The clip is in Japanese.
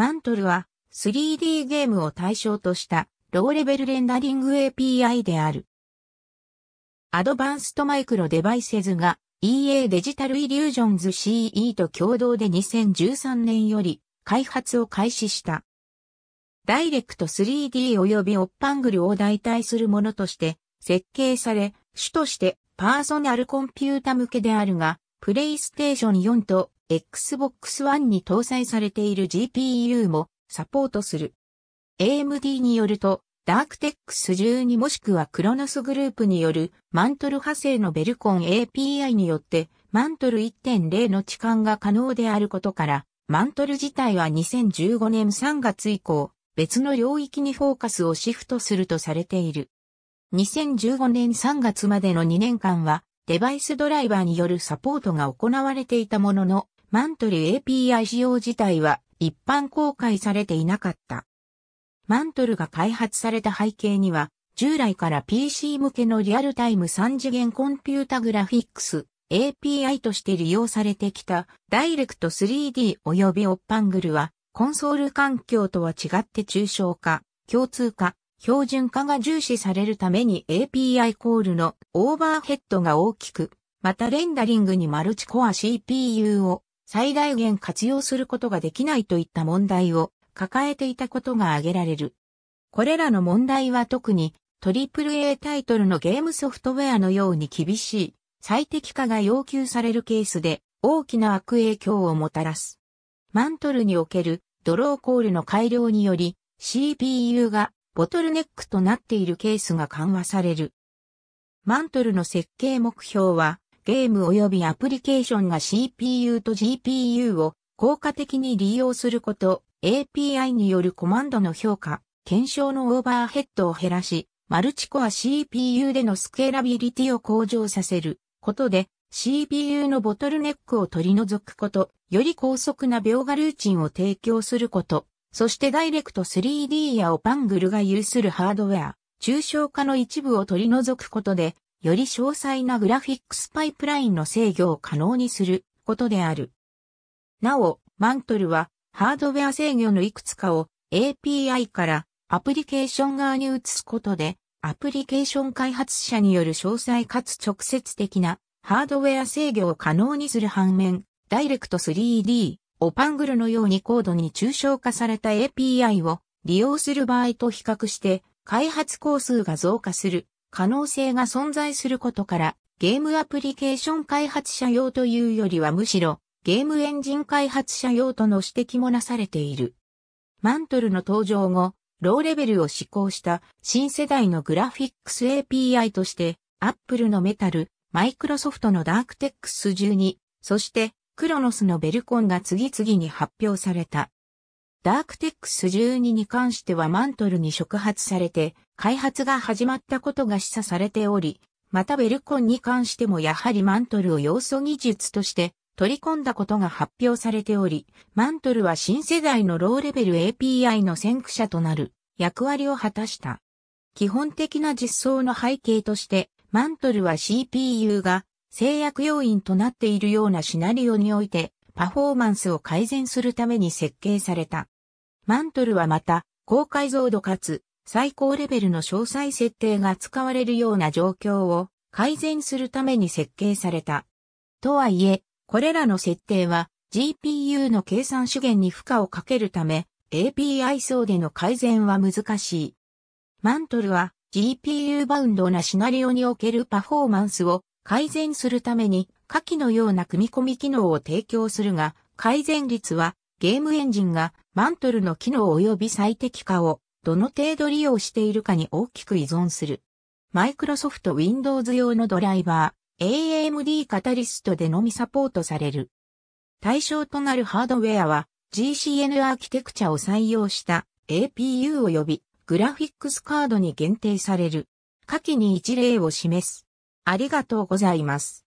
マントルは 3D ゲームを対象としたローレベルレンダリング API である。アドバンストマイクロデバイセズが EA デジタルイリュージョンズ CE と共同で2013年より開発を開始した。ダイレクト 3D 及びオッパングルを代替するものとして設計され、主としてパーソナルコンピュータ向けであるが、プレイステーション4と Xbox One に搭載されている GPU もサポートする。AMD によると、ダークテックス12もしくはクロノスグループによるマントル派生のベルコン API によってマントル1.0の置換が可能であることから、マントル自体は2015年3月以降、別の領域にフォーカスをシフトするとされている。2015年3月までの2年間は、デバイスドライバーによるサポートが行われていたものの、マントル API 仕様自体は一般公開されていなかった。マントルが開発された背景には、従来から PC 向けのリアルタイム3次元コンピュータグラフィックス API として利用されてきたダイレクト 3D 及びオッパングルはコンソール環境とは違って抽象化、共通化、標準化が重視されるために API コールのオーバーヘッドが大きく、またレンダリングにマルチコア CPU を最大限活用することができないといった問題を抱えていたことが挙げられる。これらの問題は特に AAA タイトルのゲームソフトウェアのように厳しい最適化が要求されるケースで大きな悪影響をもたらす。マントルにおけるドローコールの改良により CPU がボトルネックとなっているケースが緩和される。マントルの設計目標はゲーム及びアプリケーションが CPU と GPU を効果的に利用すること、API によるコマンドの評価、検証のオーバーヘッドを減らし、マルチコア CPU でのスケーラビリティを向上させることで、CPU のボトルネックを取り除くこと、より高速な描画ルーチンを提供すること、そしてダイレクト 3D やオパングルが有するハードウェア、抽象化の一部を取り除くことで、より詳細なグラフィックスパイプラインの制御を可能にすることである。なお、マントルはハードウェア制御のいくつかを API からアプリケーション側に移すことで、アプリケーション開発者による詳細かつ直接的なハードウェア制御を可能にする反面、ダイレクト 3D、オパングルのようにコードに抽象化された API を利用する場合と比較して、開発工数が増加する可能性が存在することから、ゲームアプリケーション開発者用というよりはむしろ、ゲームエンジン開発者用との指摘もなされている。マントルの登場後、ローレベルを施行した新世代のグラフィックス API として、アップルのメタル、マイクロソフトのダークテックス12、そして、クロノスのベルコンが次々に発表された。ダークテックス12に関してはマントルに触発されて、開発が始まったことが示唆されており、またベルコンに関してもやはりマントルを要素技術として取り込んだことが発表されており、マントルは新世代のローレベル API の先駆者となる役割を果たした。基本的な実装の背景として、マントルは CPU が制約要因となっているようなシナリオにおいて、パフォーマンスを改善するために設計された。マントルはまた、高解像度かつ最高レベルの詳細設定が使われるような状況を改善するために設計された。とはいえ、これらの設定は GPU の計算資源に負荷をかけるため API 層での改善は難しい。マントルは GPU バウンドなシナリオにおけるパフォーマンスを改善するために下記のような組み込み機能を提供するが改善率はゲームエンジンがマントルの機能及び最適化をどの程度利用しているかに大きく依存する。マイクロソフト Windows 用のドライバー、AMD カタリストでのみサポートされる。対象となるハードウェアは GCN アーキテクチャを採用した APU 及びグラフィックスカードに限定される。下記に一例を示す。ありがとうございます。